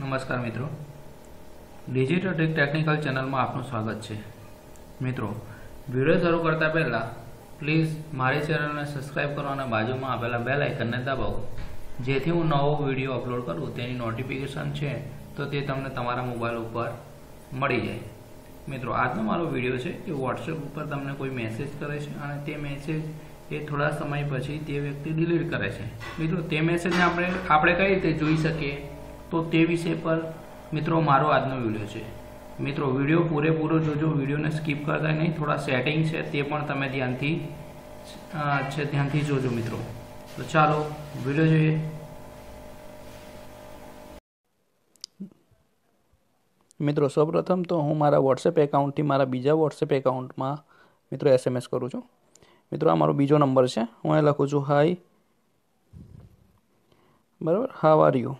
નમસ્કાર મિત્રો digital trick technical ચેનલમાં આપનું સ્વાગત છે મિત્રો વિડીયો શરૂ કરતા પહેલાં પ્લીઝ મારી ચેનલને સબસ્ક્રાઇબ કરવાના બાજુમાં આપેલા બેલ આઇકનને દબાવો જેથી હું નવો વિડીયો અપલોડ કરું તેની નોટિફિકેશન છે તો તે તમને તમારા મોબાઈલ ઉપર મળી જાય મિત્રો આજનો મારો વિડીયો છે કે વોટ્સએપ ઉપર તમને કોઈ મેસેજ કરે છે અને તે મેસેજ એ થોડા સમય પછી તે વ્યક્તિ ડિલીટ કરે છે મિત્રો તે મેસેજને આપણે આપણે કઈ રીતે જોઈ શકીએ તો તે વિષય પર મિત્રો મારો આજનો વિડીયો છે મિત્રો વિડીયો પૂરેપૂરો જોજો વિડીયોને સ્કીપ કરતા નહીં થોડા સેટિંગ છે તે પણ તમે ધ્યાનથી છે ધ્યાનથી જોજો મિત્રો તો ચાલો વિડીયો જોઈએ મિત્રો સૌપ્રથમ તો હું મારા વોટ્સએપ એકાઉન્ટથી મારા બીજા વોટ્સએપ એકાઉન્ટમાં મિત્રો એસએમએસ કરું છું મિત્રો આ મારો બીજો નંબર છે હું એ લખું છું હાય બરાબર હાવ આર યુ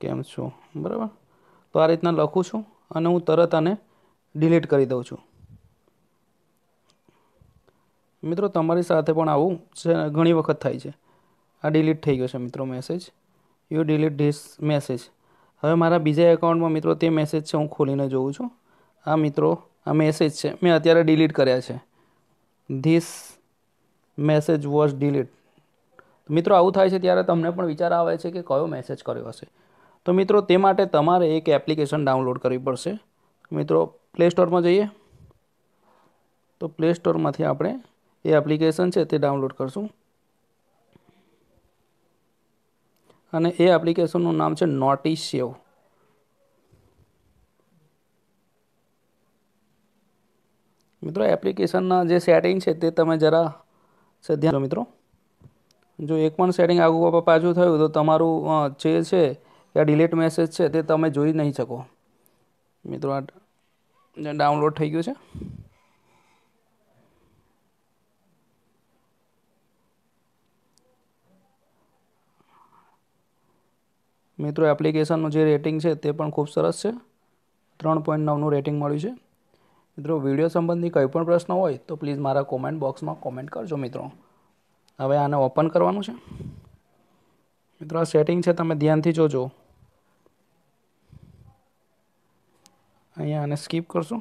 કેમ છો બરાબર તો આ રીતના લખું છું અને હું તરત આને ડિલીટ કરી દઉં છું મિત્રો તમારી સાથે પણ આવું છે ઘણી વખત થાય છે આ ડિલીટ થઈ ગયો છે મિત્રો message you delete this message હવે મારા બીજા એકાઉન્ટમાં મિત્રો તે મેસેજ છે હું ખોલીને જોઉં છું આ મિત્રો આ મેસેજ છે મેં અત્યારે ડિલીટ કર્યા છે ધીસ મેસેજ વોઝ ડિલીટ મિત્રો આવું થાય છે ત્યારે તમને પણ વિચાર આવે છે કે કયો મેસેજ કર્યો હશે તો મિત્રો તે માટે તમારે એક એપ્લિકેશન ડાઉનલોડ કરવી પડશે મિત્રો પ્લે સ્ટોરમાં જઈએ તો પ્લે સ્ટોરમાંથી આપણે એ એપ્લિકેશન છે તે ડાઉનલોડ કરશું અને એ એપ્લિકેશનનું નામ છે નોટી સેવ મિત્રો એપ્લિકેશનના જે સેટિંગ છે તે તમે જરા સધ્યા મિત્રો જો એક પણ સેટિંગ આગુ પાછું થયું તો તમારું જે છે આ ડિલેટ મેસેજ છે તે તમે જોઈ નહીં શકો મિત્રો આ ડાઉનલોડ થઈ ગયું છે મિત્રો એપ્લિકેશનનું જે રેટિંગ છે તે પણ ખૂબ સરસ છે ત્રણ પોઈન્ટ નવનું રેટિંગ મળ્યું છે મિત્રો વિડીયો સંબંધી કંઈ પણ પ્રશ્ન હોય તો પ્લીઝ મારા કોમેન્ટ બોક્સમાં કોમેન્ટ કરજો મિત્રો હવે આને ઓપન કરવાનું છે મિત્રો આ સેટિંગ છે તમે ધ્યાનથી જોજો અહીંયા આને સ્કીપ કરશું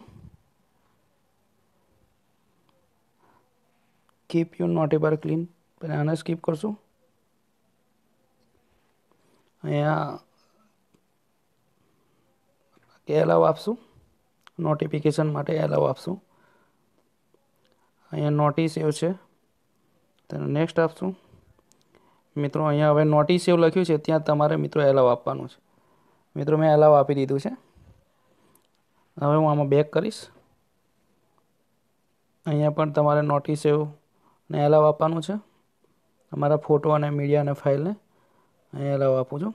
keep you not ever clean પણ આને સ્કીપ કરશું અહીંયા એલાવ આપશું નોટિફિકેશન માટે એલાવ આપશું અહીંયા નોટિસ એવ છે તેને નેક્સ્ટ આપશું મિત્રો અહીંયા હવે નોટિસ એવ લખ્યું છે ત્યાં તમારે મિત્રો એલાવ આપવાનું છે મિત્રો મેં એલાવ આપી દીધું છે હવે હું આમાં બેક કરીશ અહીંયા પણ તમારે નોટિસ એવું ને એલાવ આપવાનું છે તમારા ફોટો અને મીડિયા અને ફાઇલને અહીંયા એલાવ આપું છું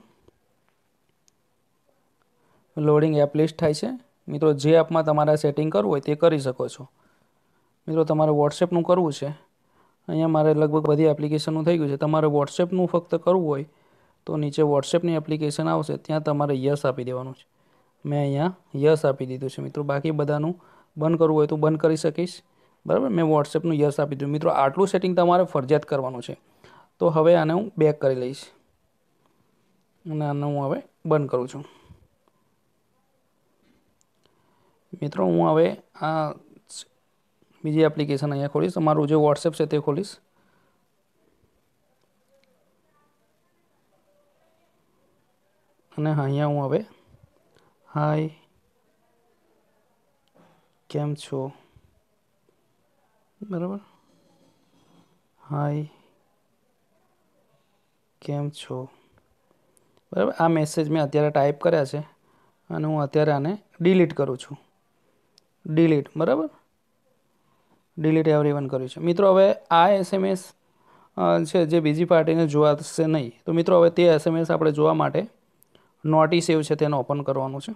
લોડિંગ એપ લિસ્ટ થાય છે મિત્રો જે એપમાં તમારે સેટિંગ કરવું હોય તે કરી શકો છો મિત્રો તમારે વોટ્સએપનું કરવું છે અહીંયા મારે લગભગ બધી એપ્લિકેશનનું થઈ ગયું છે તમારે વોટ્સએપનું ફક્ત કરવું હોય તો નીચે વોટ્સએપની એપ્લિકેશન આવશે ત્યાં તમારે યસ આપી દેવાનું છે મેં અહીંયા યસ આપી દીધું છે મિત્રો બાકી બધાનું બંધ કરવું હોય તો બંધ કરી શકીશ બરાબર મેં વોટ્સએપનું યસ આપી દીધું મિત્રો આટલું સેટિંગ તમારે ફરજિયાત કરવાનું છે તો હવે આને હું બેક કરી લઈશ અને આને હું હવે બંધ કરું છું મિત્રો હું હવે આ બીજી એપ્લિકેશન અહીંયા ખોલીશ મારું જે વોટ્સએપ છે તે ખોલીશ અને અહીંયા હું હવે હાય કેમ છો બરાબર હાય કેમ છો બરાબર આ મેસેજ મેં અત્યારે ટાઈપ કર્યા છે અને હું અત્યારે આને ડિલીટ કરું છું ડિલીટ બરાબર ડિલીટ એવરીવન કર્યું છે મિત્રો હવે આ એસએમએસ છે જે બીજી પાર્ટીને જોવા જોવાશે નહીં તો મિત્રો હવે તે એસએમએસ આપણે જોવા માટે નોટી સેવ છે તેનું ઓપન કરવાનું છે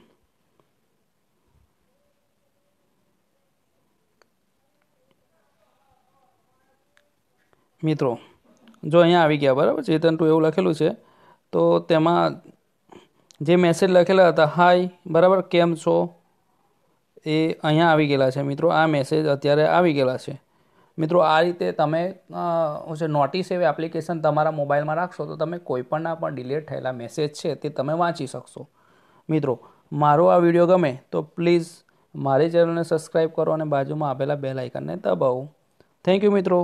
મિત્રો જો અહીંયા આવી ગયા બરાબર ચેતન ટુ એવું લખેલું છે તો તેમાં જે મેસેજ લખેલા હતા હાય બરાબર કેમ છો એ અહીંયા આવી ગયેલા છે મિત્રો આ મેસેજ અત્યારે આવી ગયેલા છે મિત્રો આ રીતે તમે જે નોટિસ એવી એપ્લિકેશન તમારા મોબાઈલમાં રાખશો તો તમે કોઈપણના પણ ડિલેટ થયેલા મેસેજ છે તે તમે વાંચી શકશો મિત્રો મારો આ વિડીયો ગમે તો પ્લીઝ મારી ચેનલને સબસ્ક્રાઈબ કરો અને બાજુમાં આપેલા બે આઇકનને દબાવો થેન્ક યુ મિત્રો